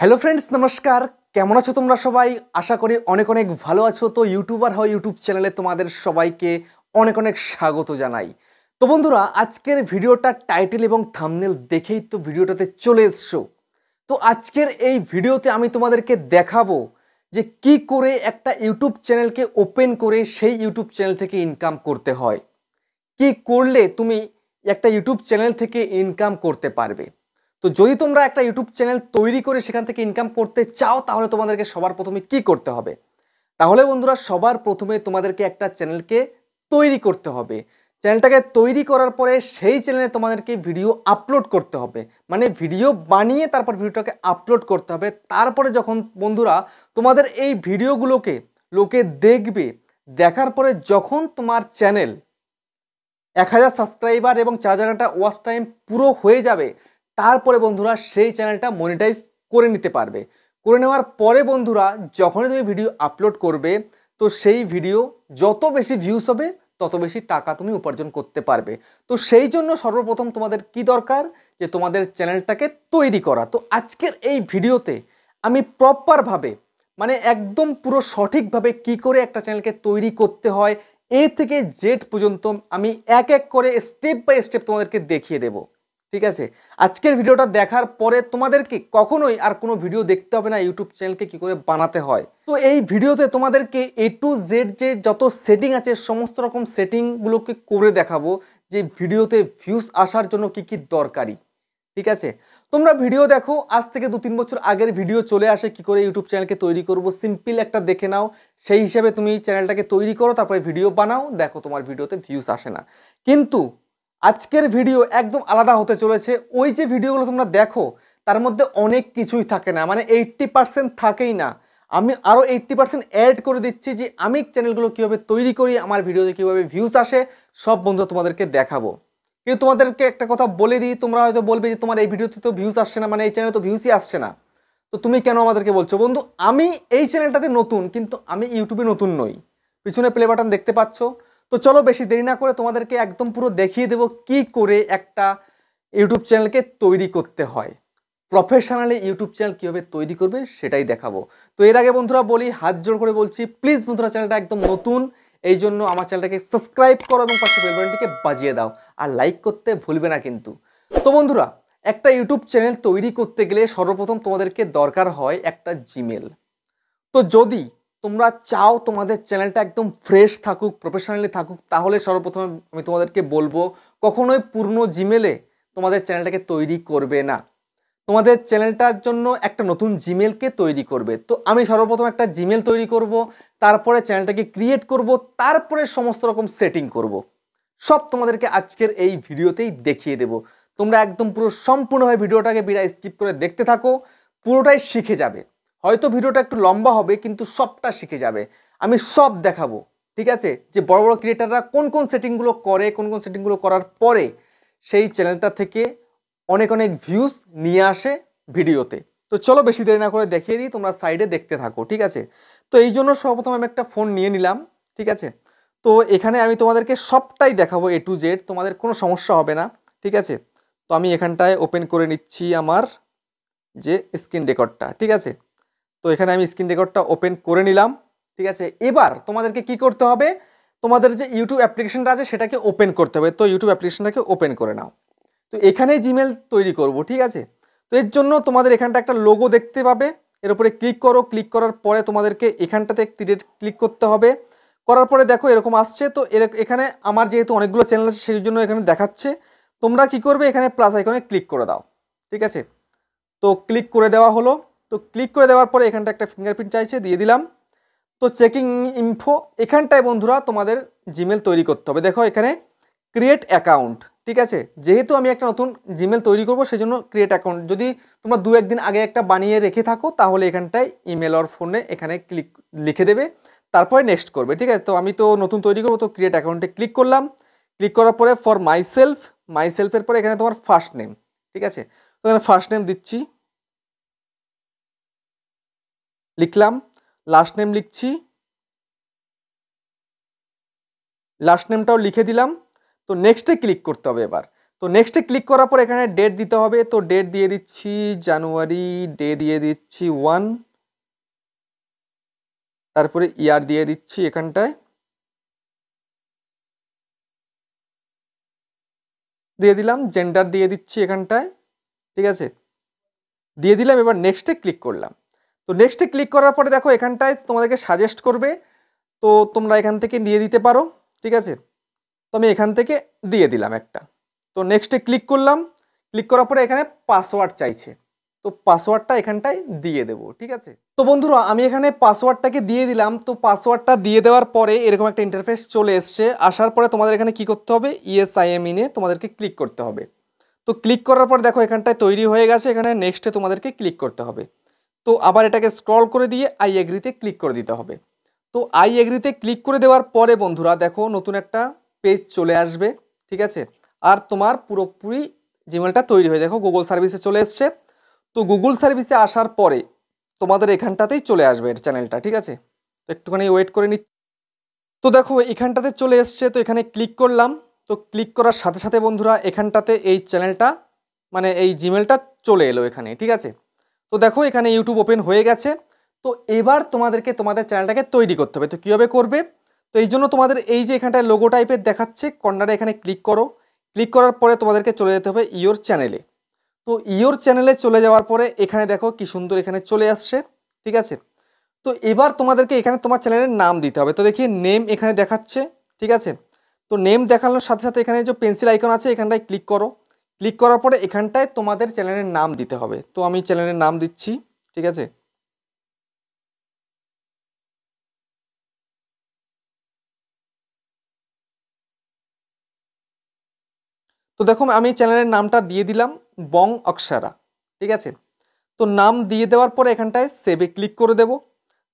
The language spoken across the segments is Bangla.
হ্যালো ফ্রেন্ডস নমস্কার কেমন আছো তোমরা সবাই আশা করি অনেক অনেক ভালো আছো তো ইউটিউবার হয় ইউটিউব চ্যানেলে তোমাদের সবাইকে অনেক অনেক স্বাগত জানাই তো বন্ধুরা আজকের ভিডিওটা টাইটেল এবং থামনেল দেখেই তো ভিডিওটাতে চলে এসছো তো আজকের এই ভিডিওতে আমি তোমাদেরকে দেখাবো যে কি করে একটা ইউটিউব চ্যানেলকে ওপেন করে সেই ইউটিউব চ্যানেল থেকে ইনকাম করতে হয় কি করলে তুমি একটা ইউটিউব চ্যানেল থেকে ইনকাম করতে পারবে তো যদি তোমরা একটা ইউটিউব চ্যানেল তৈরি করে সেখান থেকে ইনকাম করতে চাও তাহলে তোমাদেরকে সবার প্রথমে কি করতে হবে তাহলে বন্ধুরা সবার প্রথমে তোমাদেরকে একটা চ্যানেলকে তৈরি করতে হবে চ্যানেলটাকে তৈরি করার পরে সেই চ্যানেলে তোমাদেরকে ভিডিও আপলোড করতে হবে মানে ভিডিও বানিয়ে তারপর ভিডিওটাকে আপলোড করতে হবে তারপরে যখন বন্ধুরা তোমাদের এই ভিডিওগুলোকে লোকে দেখবে দেখার পরে যখন তোমার চ্যানেল এক হাজার সাবস্ক্রাইবার এবং চার হাজার ঘন্টা ওয়াচ টাইম পুরো হয়ে যাবে তারপরে বন্ধুরা সেই চ্যানেলটা মনিটাইজ করে নিতে পারবে করে নেওয়ার পরে বন্ধুরা যখনই তুমি ভিডিও আপলোড করবে তো সেই ভিডিও যত বেশি ভিউজ হবে তত বেশি টাকা তুমি উপার্জন করতে পারবে তো সেই জন্য সর্বপ্রথম তোমাদের কি দরকার যে তোমাদের চ্যানেলটাকে তৈরি করা তো আজকের এই ভিডিওতে আমি প্রপারভাবে মানে একদম পুরো সঠিকভাবে কি করে একটা চ্যানেলকে তৈরি করতে হয় এ থেকে জেড পর্যন্ত আমি এক এক করে স্টেপ বাই স্টেপ তোমাদেরকে দেখিয়ে দেবো ঠিক আছে আজকের ভিডিওটা দেখার পরে তোমাদেরকে কখনোই আর কোনো ভিডিও দেখতে হবে না ইউটিউব চ্যানেলকে কি করে বানাতে হয় তো এই ভিডিওতে তোমাদেরকে এ টু জেড যে যত সেটিং আছে সমস্ত রকম সেটিংগুলোকে করে দেখাবো যে ভিডিওতে ভিউজ আসার জন্য কি কি দরকারি ঠিক আছে তোমরা ভিডিও দেখো আজ থেকে দু তিন বছর আগের ভিডিও চলে আসে কি করে ইউটিউব চ্যানেলকে তৈরি করব সিম্পল একটা দেখে নাও সেই হিসাবে তুমি চ্যানেলটাকে তৈরি করো তারপরে ভিডিও বানাও দেখো তোমার ভিডিওতে ভিউজ আসে না কিন্তু আজকের ভিডিও একদম আলাদা হতে চলেছে ওই যে ভিডিওগুলো তোমরা দেখো তার মধ্যে অনেক কিছুই থাকে না মানে এইট্টি পার্সেন্ট থাকেই না আমি আরও এইট্টি পার্সেন্ট অ্যাড করে দিচ্ছি যে আমি চ্যানেলগুলো কীভাবে তৈরি করি আমার ভিডিওতে কীভাবে ভিউজ আসে সব বন্ধু তোমাদেরকে দেখাবো কিন্তু তোমাদেরকে একটা কথা বলে দিই তোমরা হয়তো বলবে যে তোমার এই ভিডিওতে তো ভিউজ আসছে না মানে এই চ্যানেলে তো ভিউজই আসছে না তো তুমি কেন আমাদেরকে বলছো বন্ধু আমি এই চ্যানেলটাতে নতুন কিন্তু আমি ইউটিউবে নতুন নই পিছনে প্লে বাটন দেখতে পাচ্ছ তো চলো বেশি দেরি না করে তোমাদেরকে একদম পুরো দেখিয়ে দেব কি করে একটা ইউটিউব চ্যানেলকে তৈরি করতে হয় প্রফেশনালি ইউটিউব চ্যানেল কীভাবে তৈরি করবে সেটাই দেখাবো তো এর আগে বন্ধুরা বলি হাত জোর করে বলছি প্লিজ বন্ধুরা চ্যানেলটা একদম নতুন এই জন্য আমার চ্যানেলটাকে সাবস্ক্রাইব করো এবং পাশে বেলবনটিকে বাজিয়ে দাও আর লাইক করতে ভুলবে না কিন্তু তো বন্ধুরা একটা ইউটিউব চ্যানেল তৈরি করতে গেলে সর্বপ্রথম তোমাদেরকে দরকার হয় একটা জিমেল তো যদি তোমরা চাও তোমাদের চ্যানেলটা একদম ফ্রেশ থাকুক প্রফেশনালি থাকুক তাহলে সর্বপ্রথমে আমি তোমাদেরকে বলবো কখনোই পূর্ণ জিমেলে তোমাদের চ্যানেলটাকে তৈরি করবে না তোমাদের চ্যানেলটার জন্য একটা নতুন জিমেলকে তৈরি করবে তো আমি সর্বপ্রথম একটা জিমেল তৈরি করব তারপরে চ্যানেলটাকে ক্রিয়েট করব তারপরে সমস্ত রকম সেটিং করব। সব তোমাদেরকে আজকের এই ভিডিওতেই দেখিয়ে দেব তোমরা একদম পুরো সম্পূর্ণভাবে ভিডিওটাকে বিনা স্কিপ করে দেখতে থাকো পুরোটাই শিখে যাবে হয়তো ভিডিওটা একটু লম্বা হবে কিন্তু সবটা শিখে যাবে আমি সব দেখাবো ঠিক আছে যে বড় বড় ক্রিয়েটাররা কোন কোন সেটিংগুলো করে কোন কোন সেটিংগুলো করার পরে সেই চ্যানেলটা থেকে অনেক অনেক ভিউজ নিয়ে আসে ভিডিওতে তো চলো বেশি দেরি না করে দেখিয়ে দিই তোমরা সাইডে দেখতে থাকো ঠিক আছে তো এই জন্য সর্বপ্রথম আমি একটা ফোন নিয়ে নিলাম ঠিক আছে তো এখানে আমি তোমাদেরকে সবটাই দেখাবো এ টু জেড তোমাদের কোনো সমস্যা হবে না ঠিক আছে তো আমি এখানটায় ওপেন করে নিচ্ছি আমার যে স্ক্রিন রেকর্ডটা ঠিক আছে তো এখানে আমি স্ক্রিন রেকর্ডটা ওপেন করে নিলাম ঠিক আছে এবার তোমাদেরকে কি করতে হবে তোমাদের যে ইউটিউব অ্যাপ্লিকেশনটা আছে সেটাকে ওপেন করতে হবে তো ইউটিউব অ্যাপ্লিকেশনটাকে ওপেন করে নাও তো এখানেই জিমেল তৈরি করব ঠিক আছে তো এর জন্য তোমাদের এখানটা একটা লোগো দেখতে পাবে এর উপরে ক্লিক করো ক্লিক করার পরে তোমাদেরকে এখানটাতে ক্রিয়েট ক্লিক করতে হবে করার পরে দেখো এরকম আসছে তো এখানে আমার যেহেতু অনেকগুলো চ্যানেল আছে সেই জন্য এখানে দেখাচ্ছে তোমরা কি করবে এখানে প্লাস আইকনে ক্লিক করে দাও ঠিক আছে তো ক্লিক করে দেওয়া হলো তো ক্লিক করে দেওয়ার পরে এখানটা একটা ফিঙ্গারপ্রিন্ট চাইছে দিয়ে দিলাম তো চেকিং ইনফো এখানটায় বন্ধুরা তোমাদের জিমেল তৈরি করতে হবে দেখো এখানে ক্রিয়েট অ্যাকাউন্ট ঠিক আছে যেহেতু আমি একটা নতুন জিমেল তৈরি করবো সেই জন্য ক্রিয়েট অ্যাকাউন্ট যদি তোমরা দু একদিন আগে একটা বানিয়ে রেখে থাকো তাহলে এখানটায় ইমেল অর ফোনে এখানে ক্লিক লিখে দেবে তারপরে নেক্সট করবে ঠিক আছে তো আমি তো নতুন তৈরি করবো তো ক্রিয়েট অ্যাকাউন্টে ক্লিক করলাম ক্লিক করার পরে ফর মাই সেলফ মাই সেলফের পরে এখানে তোমার ফার্স্ট নেম ঠিক আছে তো এখানে ফার্স্ট নেম দিচ্ছি লিখলাম লাস্ট নেম লিখছি লাস্ট নেমটাও লিখে দিলাম তো নেক্সটে ক্লিক করতে হবে এবার তো নেক্সটে ক্লিক করার পর এখানে ডেট দিতে হবে তো ডেট দিয়ে দিচ্ছি জানুয়ারি ডে দিয়ে দিচ্ছি 1 তারপরে ইয়ার দিয়ে দিচ্ছি এখানটায় দিয়ে দিলাম জেন্ডার দিয়ে দিচ্ছি এখানটায় ঠিক আছে দিয়ে দিলাম এবার নেক্সটে ক্লিক করলাম তো নেক্সটে ক্লিক করার পরে দেখো এখানটায় তোমাদেরকে সাজেস্ট করবে তো তোমরা এখান থেকে দিয়ে দিতে পারো ঠিক আছে তো আমি এখান থেকে দিয়ে দিলাম একটা তো নেক্সটে ক্লিক করলাম ক্লিক করার পরে এখানে পাসওয়ার্ড চাইছে তো পাসওয়ার্ডটা এখানটায় দিয়ে দেব ঠিক আছে তো বন্ধুরা আমি এখানে পাসওয়ার্ডটাকে দিয়ে দিলাম তো পাসওয়ার্ডটা দিয়ে দেওয়ার পরে এরকম একটা ইন্টারফেস চলে এসছে আসার পরে তোমাদের এখানে কি করতে হবে ইএসআইএম e ইনে তোমাদেরকে ক্লিক করতে হবে তো ক্লিক করার পর দেখো এখানটায় তৈরি হয়ে গেছে এখানে নেক্সটে তোমাদেরকে ক্লিক করতে হবে তো আবার এটাকে স্ক্রল করে দিয়ে আই এগ্রিতে ক্লিক করে দিতে হবে তো আই এগ্রিতে ক্লিক করে দেওয়ার পরে বন্ধুরা দেখো নতুন একটা পেজ চলে আসবে ঠিক আছে আর তোমার পুরোপুরি জিমেলটা তৈরি হয়ে দেখো গুগল সার্ভিসে চলে এসছে তো গুগল সার্ভিসে আসার পরে তোমাদের এখানটাতেই চলে আসবে এর চ্যানেলটা ঠিক আছে তো একটুখানি ওয়েট করে নিচ্ছি তো দেখো এখানটাতে চলে এসছে তো এখানে ক্লিক করলাম তো ক্লিক করার সাথে সাথে বন্ধুরা এখানটাতে এই চ্যানেলটা মানে এই জিমেলটা চলে এলো এখানে ঠিক আছে তো দেখো এখানে ইউটিউব ওপেন হয়ে গেছে তো এবার তোমাদেরকে তোমাদের চ্যানেলটাকে তৈরি করতে হবে তো কীভাবে করবে তো এই জন্য তোমাদের এই যে এখানটায় লোগো টাইপের দেখাচ্ছে কর্নারে এখানে ক্লিক করো ক্লিক করার পরে তোমাদেরকে চলে যেতে হবে ইয়োর চ্যানেলে তো ইয়োর চ্যানেলে চলে যাওয়ার পরে এখানে দেখো কি সুন্দর এখানে চলে আসছে ঠিক আছে তো এবার তোমাদেরকে এখানে তোমার চ্যানেলের নাম দিতে হবে তো দেখি নেম এখানে দেখাচ্ছে ঠিক আছে তো নেম দেখানোর সাথে সাথে এখানে যে পেন্সিল আইকন আছে এখানটায় ক্লিক করো ক্লিক করার পরে এখানটায় তোমাদের চ্যানেলের নাম দিতে হবে তো আমি চ্যানেলের নাম দিচ্ছি ঠিক আছে তো দেখো আমি চ্যানেলের নামটা দিয়ে দিলাম বং অক্সারা ঠিক আছে তো নাম দিয়ে দেওয়ার পরে এখানটায় সেভে ক্লিক করে দেব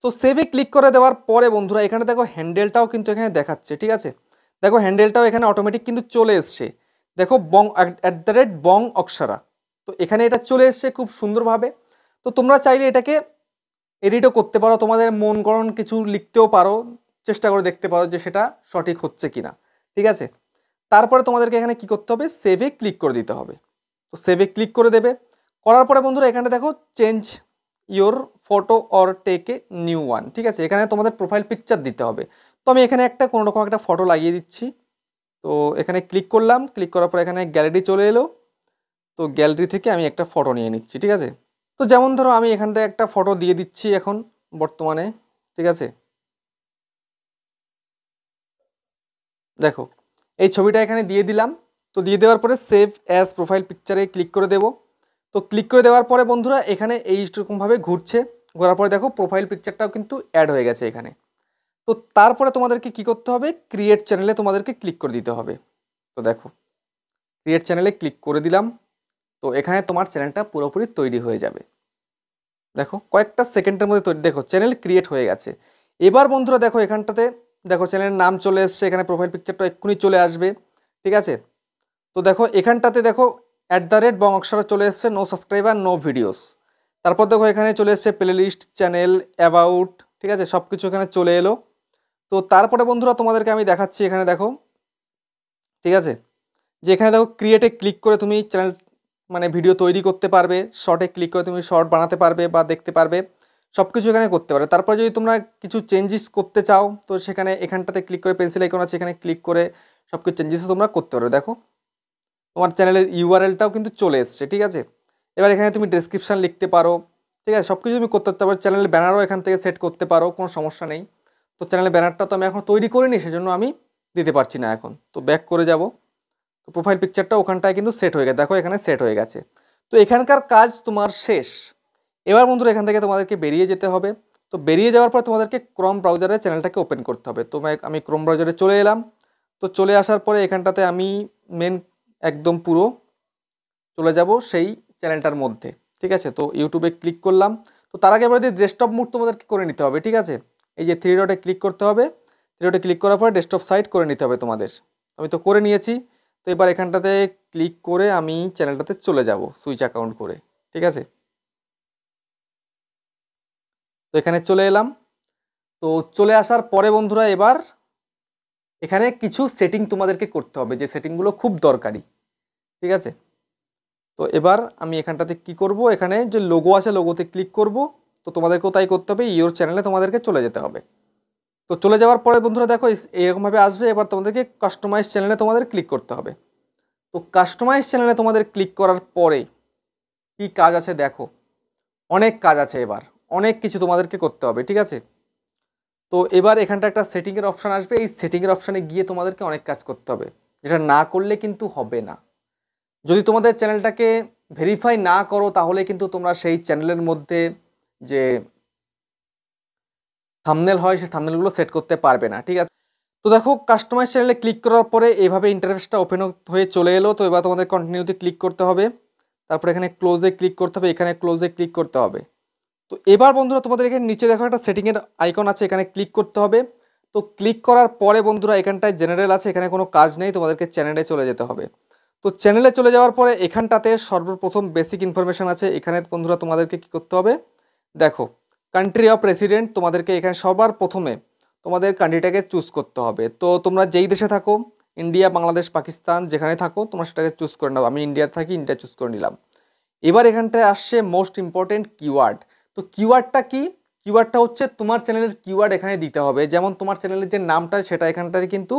তো সেভে ক্লিক করে দেওয়ার পরে বন্ধুরা এখানে দেখো হ্যান্ডেলটাও কিন্তু এখানে দেখাচ্ছে ঠিক আছে দেখো হ্যান্ডেলটাও এখানে অটোমেটিক কিন্তু চলে এসছে দেখো বং অ্যাট দ্য রেট বং অক্সারা তো এখানে এটা চলে এসছে খুব সুন্দরভাবে তো তোমরা চাইলে এটাকে এডিটও করতে পারো তোমাদের মন করণ কিছু লিখতেও পারো চেষ্টা করে দেখতে পারো যে সেটা সঠিক হচ্ছে কি না ঠিক আছে তারপরে তোমাদেরকে এখানে কি করতে হবে সেভে ক্লিক করে দিতে হবে তো সেভে ক্লিক করে দেবে করার পরে বন্ধুরা এখানে দেখো change your photo or take a new one ঠিক আছে এখানে তোমাদের প্রোফাইল পিকচার দিতে হবে তো আমি এখানে একটা কোনোরকম একটা ফটো লাগিয়ে দিচ্ছি তো এখানে ক্লিক করলাম ক্লিক করার পর এখানে গ্যালারি চলে এলো তো গ্যালারি থেকে আমি একটা ফটো নিয়ে নিচ্ছি ঠিক আছে তো যেমন ধরো আমি এখান থেকে একটা ফটো দিয়ে দিচ্ছি এখন বর্তমানে ঠিক আছে দেখো এই ছবিটা এখানে দিয়ে দিলাম তো দিয়ে দেওয়ার পরে সেভ অ্যাজ প্রোফাইল পিকচারে ক্লিক করে দেব তো ক্লিক করে দেওয়ার পরে বন্ধুরা এখানে এইরকমভাবে ঘুরছে ঘোরার পরে দেখো প্রোফাইল পিকচারটাও কিন্তু অ্যাড হয়ে গেছে এখানে তো তারপরে তোমাদেরকে কি করতে হবে ক্রিয়েট চ্যানেলে তোমাদেরকে ক্লিক করে দিতে হবে তো দেখো ক্রিয়েট চ্যানেলে ক্লিক করে দিলাম তো এখানে তোমার চ্যানেলটা পুরোপুরি তৈরি হয়ে যাবে দেখো কয়েকটা সেকেন্ডের মধ্যে তৈরি দেখো চ্যানেল ক্রিয়েট হয়ে গেছে এবার বন্ধুরা দেখো এখানটাতে দেখো চ্যানেলের নাম চলে এসছে এখানে প্রোফাইল পিকচারটা এক্ষুনি চলে আসবে ঠিক আছে তো দেখো এখানটাতে দেখো অ্যাট দ্য রেট বং অক্ষরা চলে এসছে নো সাবস্ক্রাইবার নো ভিডিওস তারপর দেখো এখানে চলে এসছে প্লেলিস্ট চ্যানেল অ্যাবাউট ঠিক আছে সব কিছু এখানে চলে এলো তো তারপরে বন্ধুরা তোমাদেরকে আমি দেখাচ্ছি এখানে দেখো ঠিক আছে যে এখানে দেখো ক্রিয়েটে ক্লিক করে তুমি চ্যানেল মানে ভিডিও তৈরি করতে পারবে শর্টে ক্লিক করে তুমি শর্ট বানাতে পারবে বা দেখতে পারবে সব কিছু এখানে করতে পারবে তারপরে যদি তোমরা কিছু চেঞ্জেস করতে চাও তো সেখানে এখানটাতে ক্লিক করে পেন্সিল আইকন আছে এখানে ক্লিক করে সব কিছু চেঞ্জেসও তোমরা করতে পারবে দেখো তোমার চ্যানেলের ইউআরএলটাও কিন্তু চলে এসছে ঠিক আছে এবার এখানে তুমি ডেসক্রিপশান লিখতে পারো ঠিক আছে সব কিছু তুমি করতে পারো চ্যানেলের ব্যানারও এখান থেকে সেট করতে পারো কোনো সমস্যা নেই তো চ্যানেলে ব্যানারটা তো আমি এখন তৈরি করিনি সেজন্য আমি দিতে পারছি না এখন তো ব্যাক করে যাব তো প্রোফাইল পিকচারটা ওখানটায় কিন্তু সেট হয়ে গেছে দেখো এখানে সেট হয়ে গেছে তো এখানকার কাজ তোমার শেষ এবার বন্ধুরা এখান থেকে তোমাদেরকে বেরিয়ে যেতে হবে তো বেরিয়ে যাওয়ার পর তোমাদেরকে ক্রম ব্রাউজারে চ্যানেলটাকে ওপেন করতে হবে তো আমি ক্রম ব্রাউজারে চলে এলাম তো চলে আসার পরে এখানটাতে আমি মেন একদম পুরো চলে যাব সেই চ্যানেলটার মধ্যে ঠিক আছে তো ইউটিউবে ক্লিক করলাম তো তার আগে এবার যে ডেস্কটপ মুড তোমাদেরকে করে নিতে হবে ঠিক আছে এই যে থ্রি ডটে ক্লিক করতে হবে থ্রি ডটে ক্লিক করার পর ডেস্কটপ সাইট করে নিতে হবে তোমাদের আমি তো করে নিয়েছি তো এবার এখানটাতে ক্লিক করে আমি চ্যানেলটাতে চলে যাব সুইচ অ্যাকাউন্ট করে ঠিক আছে তো এখানে চলে এলাম তো চলে আসার পরে বন্ধুরা এবার এখানে কিছু সেটিং তোমাদেরকে করতে হবে যে সেটিংগুলো খুব দরকারি ঠিক আছে তো এবার আমি এখানটাতে কি করব এখানে যে লোগো আছে লোগোতে ক্লিক করব তো তোমাদেরকেও তাই করতে হবে ইওর চ্যানেলে তোমাদেরকে চলে যেতে হবে তো চলে যাওয়ার পরে বন্ধুরা দেখো এরকমভাবে আসবে এবার তোমাদেরকে কাস্টমাইজ চ্যানেলে তোমাদের ক্লিক করতে হবে তো কাস্টমাইজ চ্যানেলে তোমাদের ক্লিক করার পরে কি কাজ আছে দেখো অনেক কাজ আছে এবার অনেক কিছু তোমাদেরকে করতে হবে ঠিক আছে তো এবার এখানটা একটা সেটিংয়ের অপশান আসবে এই সেটিংয়ের অপশানে গিয়ে তোমাদেরকে অনেক কাজ করতে হবে যেটা না করলে কিন্তু হবে না যদি তোমাদের চ্যানেলটাকে ভেরিফাই না করো তাহলে কিন্তু তোমরা সেই চ্যানেলের মধ্যে যে থামনেল হয় সেই থামনেলগুলো সেট করতে পারবে না ঠিক আছে তো দেখো কাস্টমাইজ চ্যানেলে ক্লিক করার পরে এইভাবে ইন্টারফেসটা ওপেন হয়ে চলে এলো তো এবার তোমাদের কন্টিনিউতে ক্লিক করতে হবে তারপর এখানে ক্লোজে ক্লিক করতে হবে এখানে ক্লোজে ক্লিক করতে হবে তো এবার বন্ধুরা তোমাদের এখানে নিচে দেখো একটা সেটিংয়ের আইকন আছে এখানে ক্লিক করতে হবে তো ক্লিক করার পরে বন্ধুরা এখানটায় জেনারেল আছে এখানে কোনো কাজ নেই তোমাদেরকে চ্যানেলে চলে যেতে হবে তো চ্যানেলে চলে যাওয়ার পরে এখানটাতে সর্বপ্রথম বেসিক ইনফরমেশান আছে এখানে বন্ধুরা তোমাদেরকে কী করতে হবে দেখো কান্ট্রি অফ প্রেসিডেন্ট তোমাদেরকে এখানে সবার প্রথমে তোমাদের কান্ট্রিটাকে চুজ করতে হবে তো তোমরা যেই দেশে থাকো ইন্ডিয়া বাংলাদেশ পাকিস্তান যেখানে থাকো তোমরা সেটাকে চুজ করে নেবো আমি ইন্ডিয়া থাকি ইন্ডিয়া চুজ করে নিলাম এবার এখানটায় আসছে মোস্ট ইম্পর্টেন্ট কিওয়ার্ড তো কিওয়ার্ডটা কি কিওয়ার্ডটা হচ্ছে তোমার চ্যানেলের কিওয়ার্ড এখানে দিতে হবে যেমন তোমার চ্যানেলের যে নামটা সেটা এখানটাতে কিন্তু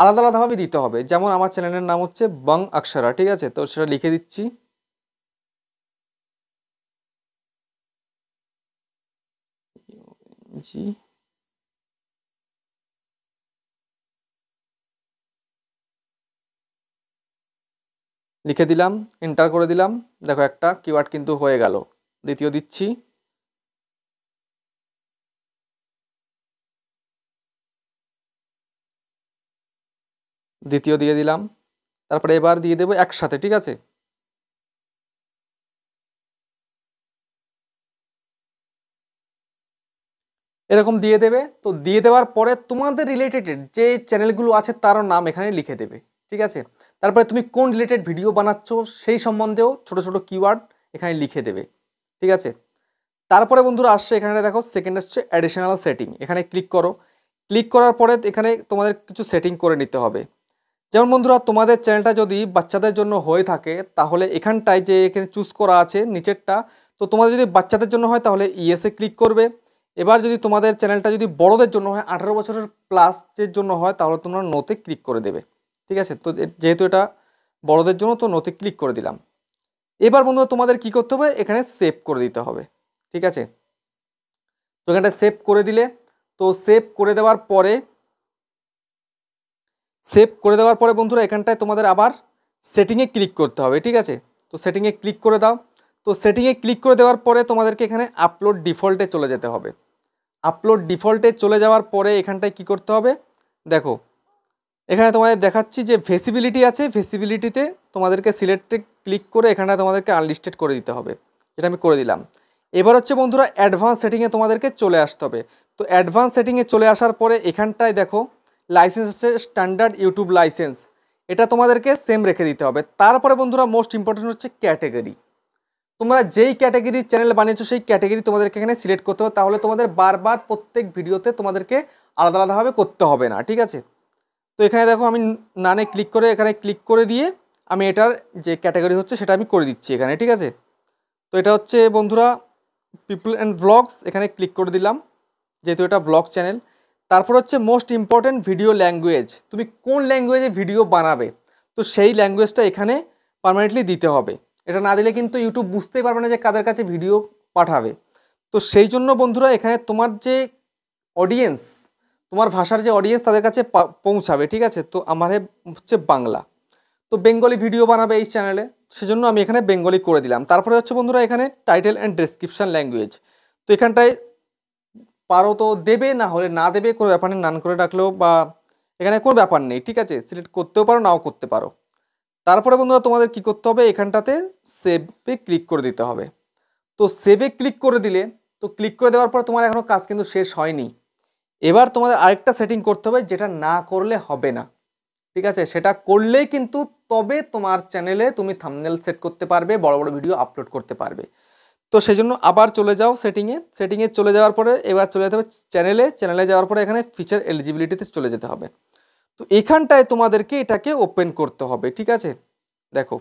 আলাদা আলাদাভাবে দিতে হবে যেমন আমার চ্যানেলের নাম হচ্ছে বং অক্ষরা ঠিক আছে তো সেটা লিখে দিচ্ছি জি লিখে দিলাম এন্টার করে দিলাম দেখো একটা কিওয়ার্ড কিন্তু হয়ে গেল দ্বিতীয় দিচ্ছি দ্বিতীয় দিয়ে দিলাম তারপরে এবার দিয়ে দেবো একসাথে ঠিক আছে এরকম দিয়ে দেবে তো দিয়ে দেওয়ার পরে তোমাদের রিলেটেড যে চ্যানেলগুলো আছে তার নাম এখানে লিখে দেবে ঠিক আছে তারপরে তুমি কোন রিলেটেড ভিডিও বানাচ্ছ সেই সম্বন্ধেও ছোট ছোট কিওয়ার্ড এখানে লিখে দেবে ঠিক আছে তারপরে বন্ধুরা আসছে এখানে দেখো সেকেন্ড আসছে অ্যাডিশনাল সেটিং এখানে ক্লিক করো ক্লিক করার পরে এখানে তোমাদের কিছু সেটিং করে নিতে হবে যেমন বন্ধুরা তোমাদের চ্যানেলটা যদি বাচ্চাদের জন্য হয়ে থাকে তাহলে এখানটায় যে এখানে চুজ করা আছে নিচেরটা তো তোমাদের যদি বাচ্চাদের জন্য হয় তাহলে ইএসএ ক্লিক করবে এবার যদি তোমাদের চ্যানেলটা যদি বড়দের জন্য হয় আঠারো বছরের প্লাসের জন্য হয় তাহলে তোমরা নোতে ক্লিক করে দেবে ঠিক আছে তো যেহেতু এটা বড়দের জন্য তো নোতে ক্লিক করে দিলাম এবার বন্ধুরা তোমাদের কি করতে হবে এখানে সেভ করে দিতে হবে ঠিক আছে তো এখানটা সেভ করে দিলে তো সেভ করে দেওয়ার পরে সেভ করে দেওয়ার পরে বন্ধুরা এখানটায় তোমাদের আবার সেটিংয়ে ক্লিক করতে হবে ঠিক আছে তো সেটিংয়ে ক্লিক করে দাও তো সেটিংয়ে ক্লিক করে দেওয়ার পরে তোমাদেরকে এখানে আপলোড ডিফল্টে চলে যেতে হবে আপলোড ডিফল্টে চলে যাওয়ার পরে এখানটায় কি করতে হবে দেখো এখানে তোমাদের দেখাচ্ছি যে ভেসিবিলিটি আছে ভেসিবিলিটিতে তোমাদেরকে সিলেক্টে ক্লিক করে এখানে তোমাদেরকে আনলিস্টেড করে দিতে হবে যেটা আমি করে দিলাম এবার হচ্ছে বন্ধুরা অ্যাডভান্স সেটিংয়ে তোমাদেরকে চলে আসতে হবে তো অ্যাডভান্স সেটিংয়ে চলে আসার পরে এখানটায় দেখো লাইসেন্স আছে স্ট্যান্ডার্ড ইউটিউব লাইসেন্স এটা তোমাদেরকে সেম রেখে দিতে হবে তারপরে বন্ধুরা মোস্ট ইম্পর্টেন্ট হচ্ছে ক্যাটেগরি তোমরা যেই ক্যাটাগরির চ্যানেল বানিয়েছো সেই ক্যাটাগরি তোমাদেরকে এখানে সিলেক্ট করতে হবে তাহলে তোমাদের বারবার প্রত্যেক ভিডিওতে তোমাদেরকে আলাদা আলাদাভাবে করতে হবে না ঠিক আছে তো এখানে দেখো আমি নানে ক্লিক করে এখানে ক্লিক করে দিয়ে আমি এটার যে ক্যাটাগরি হচ্ছে সেটা আমি করে দিচ্ছি এখানে ঠিক আছে তো এটা হচ্ছে বন্ধুরা পিপল অ্যান্ড ব্লগস এখানে ক্লিক করে দিলাম যেহেতু এটা ব্লগ চ্যানেল তারপর হচ্ছে মোস্ট ইম্পর্ট্যান্ট ভিডিও ল্যাঙ্গুয়েজ তুমি কোন ল্যাঙ্গুয়েজে ভিডিও বানাবে তো সেই ল্যাঙ্গুয়েজটা এখানে পারমানেন্টলি দিতে হবে এটা না দিলে কিন্তু ইউটিউব বুঝতেই পারবে না যে কাদের কাছে ভিডিও পাঠাবে তো সেই জন্য বন্ধুরা এখানে তোমার যে অডিয়েন্স তোমার ভাষার যে অডিয়েন্স তাদের কাছে পৌঁছাবে ঠিক আছে তো আমার হচ্ছে বাংলা তো বেঙ্গলি ভিডিও বানাবে এই চ্যানেলে সেজন্য আমি এখানে বেঙ্গলি করে দিলাম তারপরে হচ্ছে বন্ধুরা এখানে টাইটেল অ্যান্ড ডেসক্রিপশান ল্যাঙ্গুয়েজ তো এখানটায় পারো তো দেবে না হলে না দেবে কোনো ব্যাপার নেই নান করে ডাকলেও বা এখানে কোনো ব্যাপার নেই ঠিক আছে সিলেক্ট করতেও পারো নাও করতে পারো তারপরে বন্ধুরা তোমাদের কি করতে হবে এখানটাতে সেভে ক্লিক করে দিতে হবে তো সেভে ক্লিক করে দিলে তো ক্লিক করে দেওয়ার পর তোমার এখনও কাজ কিন্তু শেষ হয়নি এবার তোমাদের আরেকটা সেটিং করতে হবে যেটা না করলে হবে না ঠিক আছে সেটা করলেই কিন্তু তবে তোমার চ্যানেলে তুমি থামনেল সেট করতে পারবে বড় বড় ভিডিও আপলোড করতে পারবে তো সেই জন্য আবার চলে যাও সেটিংয়ে সেটিংয়ে চলে যাওয়ার পরে এবার চলে যেতে হবে চ্যানেলে চ্যানেলে যাওয়ার পরে এখানে ফিচার এলিজিবিলিটিতে চলে যেতে হবে তো এখানটায় তোমাদেরকে এটাকে ওপেন করতে হবে ঠিক আছে দেখো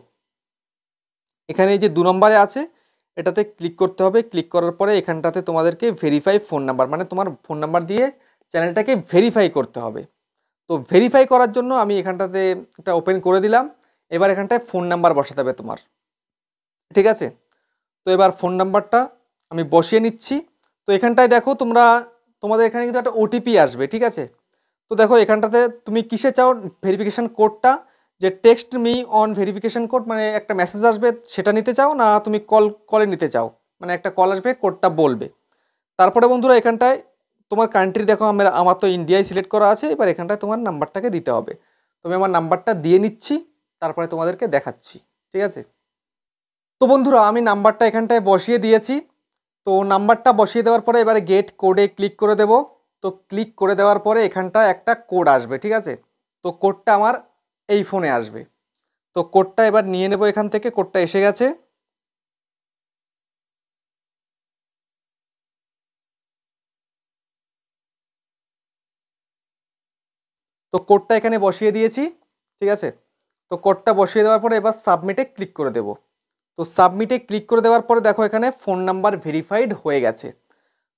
এখানে এই যে দু নম্বরে আছে এটাতে ক্লিক করতে হবে ক্লিক করার পরে এখানটাতে তোমাদেরকে ভেরিফাই ফোন নাম্বার মানে তোমার ফোন নাম্বার দিয়ে চ্যানেলটাকে ভেরিফাই করতে হবে তো ভেরিফাই করার জন্য আমি এখানটাতে এটা ওপেন করে দিলাম এবার এখানটায় ফোন নাম্বার বসাতে হবে তোমার ঠিক আছে তো এবার ফোন নাম্বারটা আমি বসিয়ে নিচ্ছি তো এখানটায় দেখো তোমরা তোমাদের এখানে কিন্তু একটা ওটিপি আসবে ঠিক আছে তো দেখো এখানটাতে তুমি কিসে চাও ভেরিফিকেশান কোডটা যে text me on verification code মানে একটা মেসেজ আসবে সেটা নিতে চাও না তুমি কল কলে নিতে চাও মানে একটা কল আসবে কোডটা বলবে তারপরে বন্ধুরা এখানটায় তোমার কান্ট্রি দেখো আমার আমার তো ইন্ডিয়ায় সিলেক্ট করা আছে এবার এখানটায় তোমার নাম্বারটাকে দিতে হবে তুমি আমার নাম্বারটা দিয়ে নিচ্ছি তারপরে তোমাদেরকে দেখাচ্ছি ঠিক আছে তো বন্ধুরা আমি নাম্বারটা এখানটায় বসিয়ে দিয়েছি তো নাম্বারটা বসিয়ে দেওয়ার পরে এবারে গেট কোডে ক্লিক করে দেবো তো ক্লিক করে দেওয়ার পরে এখানটা একটা কোড আসবে ঠিক আছে তো কোডটা আমার এই ফোনে আসবে তো কোডটা এবার নিয়ে নেব এখান থেকে কোডটা এসে গেছে তো কোডটা এখানে বসিয়ে দিয়েছি ঠিক আছে তো কোডটা বসিয়ে দেওয়ার পরে এবার সাবমিটে ক্লিক করে দেব তো সাবমিটে ক্লিক করে দেওয়ার পরে দেখো এখানে ফোন নাম্বার ভেরিফাইড হয়ে গেছে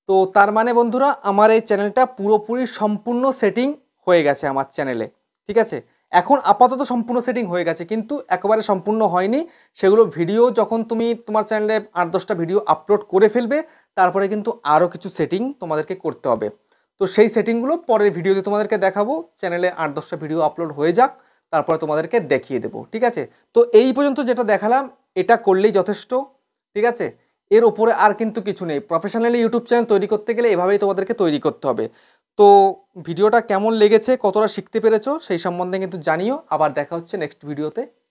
তো তার মানে বন্ধুরা আমার এই চ্যানেলটা পুরোপুরি সম্পূর্ণ সেটিং হয়ে গেছে আমার চ্যানেলে ঠিক আছে এখন আপাতত সম্পূর্ণ সেটিং হয়ে গেছে কিন্তু একেবারে সম্পূর্ণ হয়নি সেগুলো ভিডিও যখন তুমি তোমার চ্যানেলে আট দশটা ভিডিও আপলোড করে ফেলবে তারপরে কিন্তু আরও কিছু সেটিং তোমাদেরকে করতে হবে তো সেই সেটিংগুলো পরের ভিডিওতে তোমাদেরকে দেখাবো চ্যানেলে আট দশটা ভিডিও আপলোড হয়ে যাক তারপরে তোমাদেরকে দেখিয়ে দেবো ঠিক আছে তো এই পর্যন্ত যেটা দেখালাম এটা করলেই যথেষ্ট ঠিক আছে এর ওপরে আর কিন্তু কিছু নেই প্রফেশনালি ইউটিউব চ্যানেল তৈরি করতে গেলে এভাবেই তোমাদেরকে তৈরি করতে হবে তো ভিডিওটা কেমন লেগেছে কতটা শিখতে পেরেছো সেই সম্বন্ধে কিন্তু জানিও আবার দেখা হচ্ছে নেক্সট ভিডিওতে